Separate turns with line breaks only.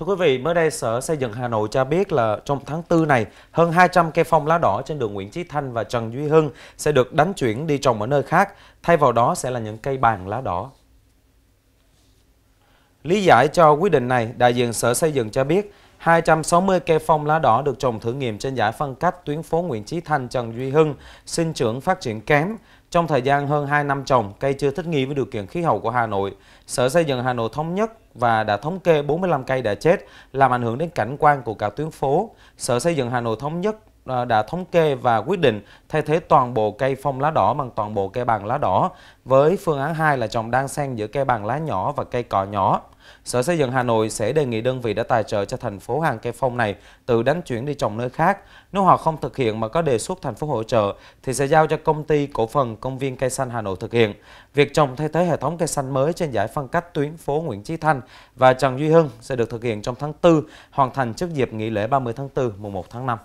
Thưa quý vị, mới đây Sở Xây dựng Hà Nội cho biết là trong tháng 4 này, hơn 200 cây phong lá đỏ trên đường Nguyễn Chí Thanh và Trần Duy Hưng sẽ được đánh chuyển đi trồng ở nơi khác, thay vào đó sẽ là những cây bàn lá đỏ. Lý giải cho quyết định này, đại diện Sở Xây dựng cho biết, 260 cây phong lá đỏ được trồng thử nghiệm trên giải phân cách tuyến phố Nguyễn Chí Thanh Trần Duy Hưng sinh trưởng phát triển kém. Trong thời gian hơn 2 năm trồng, cây chưa thích nghi với điều kiện khí hậu của Hà Nội. Sở Xây dựng Hà Nội thống nhất và đã thống kê 45 cây đã chết, làm ảnh hưởng đến cảnh quan của cả tuyến phố. Sở Xây dựng Hà Nội thống nhất À, đã thống kê và quyết định thay thế toàn bộ cây phong lá đỏ bằng toàn bộ cây bằng lá đỏ với phương án 2 là trồng đan xen giữa cây bằng lá nhỏ và cây cọ nhỏ. Sở Xây dựng Hà Nội sẽ đề nghị đơn vị đã tài trợ cho thành phố hàng cây phong này tự đánh chuyển đi trồng nơi khác. Nếu họ không thực hiện mà có đề xuất thành phố hỗ trợ thì sẽ giao cho công ty cổ phần công viên cây xanh Hà Nội thực hiện. Việc trồng thay thế hệ thống cây xanh mới trên giải phân cách tuyến phố Nguyễn Chí Thanh và Trần Duy Hưng sẽ được thực hiện trong tháng 4, hoàn thành trước dịp nghỉ lễ 30 tháng 4 mùng 1 tháng 5.